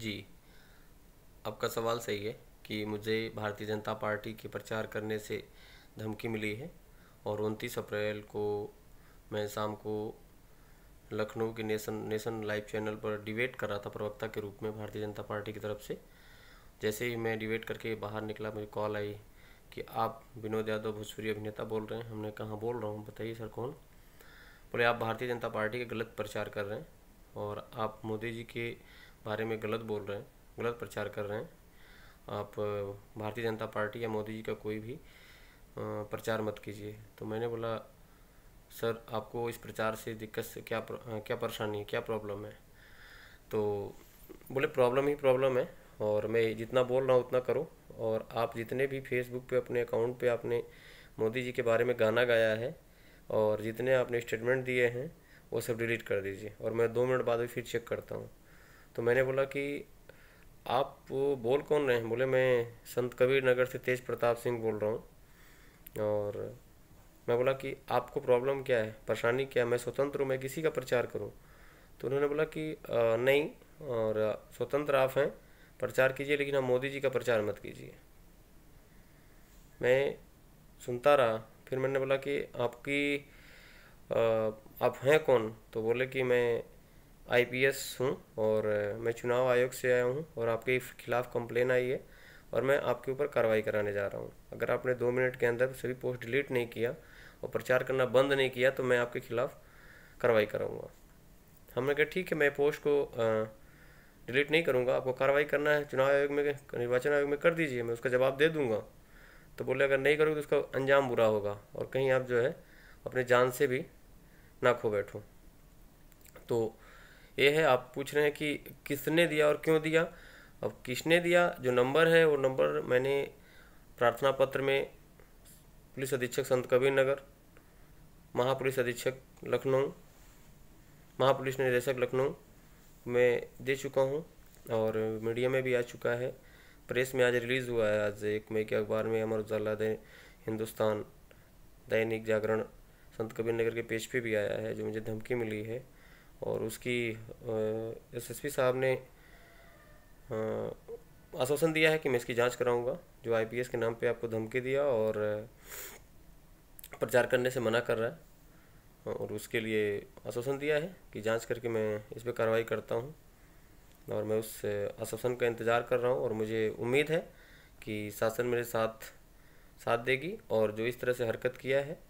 जी आपका सवाल सही है कि मुझे भारतीय जनता पार्टी के प्रचार करने से धमकी मिली है और उनतीस अप्रैल को मैं शाम को लखनऊ के नेशन नेशन लाइव चैनल पर डिबेट कर रहा था प्रवक्ता के रूप में भारतीय जनता पार्टी की तरफ से जैसे ही मैं डिबेट करके बाहर निकला मुझे कॉल आई कि आप विनोद यादव भोजपुरी अभिनेता बोल रहे हैं हमने कहा बोल रहा हूँ बताइए सर कौन बोले आप भारतीय जनता पार्टी के गलत प्रचार कर रहे हैं और आप मोदी जी के बारे में गलत बोल रहे हैं गलत प्रचार कर रहे हैं आप भारतीय जनता पार्टी या मोदी जी का कोई भी प्रचार मत कीजिए तो मैंने बोला सर आपको इस प्रचार से दिक्कत से क्या प्र, क्या परेशानी है क्या प्रॉब्लम है तो बोले प्रॉब्लम ही प्रॉब्लम है और मैं जितना बोल रहा हूँ उतना करो और आप जितने भी फेसबुक पे अपने अकाउंट पे आपने मोदी जी के बारे में गाना गाया है और जितने आपने स्टेटमेंट दिए हैं वो सब डिलीट कर दीजिए और मैं दो मिनट बाद भी फिर चेक करता हूँ तो मैंने बोला कि आप बोल कौन रहे हैं बोले मैं संत कबीर नगर से तेज प्रताप सिंह बोल रहा हूँ और मैं बोला कि आपको प्रॉब्लम क्या है परेशानी क्या है मैं स्वतंत्र हूँ मैं किसी का प्रचार करूँ तो उन्होंने बोला कि आ, नहीं और स्वतंत्र आप हैं प्रचार कीजिए लेकिन आप मोदी जी का प्रचार मत कीजिए मैं सुनता रहा फिर मैंने बोला कि आपकी आ, आप हैं कौन तो बोले कि मैं आईपीएस हूँ और मैं चुनाव आयोग से आया हूँ और आपके खिलाफ़ कंप्लेन आई है और मैं आपके ऊपर कार्रवाई कराने जा रहा हूँ अगर आपने दो मिनट के अंदर सभी पोस्ट डिलीट नहीं किया और प्रचार करना बंद नहीं किया तो मैं आपके खिलाफ़ कार्रवाई कराऊँगा हमने कहा ठीक है मैं पोस्ट को डिलीट नहीं करूँगा आपको कार्रवाई करना है चुनाव आयोग में निर्वाचन आयोग में कर दीजिए मैं उसका जवाब दे दूँगा तो बोले अगर नहीं करोगे तो उसका अंजाम बुरा होगा और कहीं आप जो है अपने जान से भी ना खो बैठो तो ये है आप पूछ रहे हैं कि किसने दिया और क्यों दिया अब किसने दिया जो नंबर है वो नंबर मैंने प्रार्थना पत्र में पुलिस अधीक्षक संत कबीर नगर महापुलिस अधीक्षक लखनऊ महापुलिस निदेशक लखनऊ में दे चुका हूँ और मीडिया में भी आ चुका है प्रेस में आज रिलीज़ हुआ है आज एक मई के अखबार में अमर उजाला दे हिंदुस्तान दैनिक जागरण संत कबीर नगर के पेज पे भी आया है जो मुझे धमकी मिली है और उसकी एसएसपी साहब ने आश्वासन दिया है कि मैं इसकी जांच कराऊंगा जो आईपीएस के नाम पे आपको धमकी दिया और प्रचार करने से मना कर रहा है और उसके लिए आश्वासन दिया है कि जांच करके मैं इस पर कार्रवाई करता हूँ और मैं उस आश्वासन का इंतज़ार कर रहा हूँ और मुझे उम्मीद है कि शासन मेरे साथ साथ देगी और जो इस तरह से हरकत किया है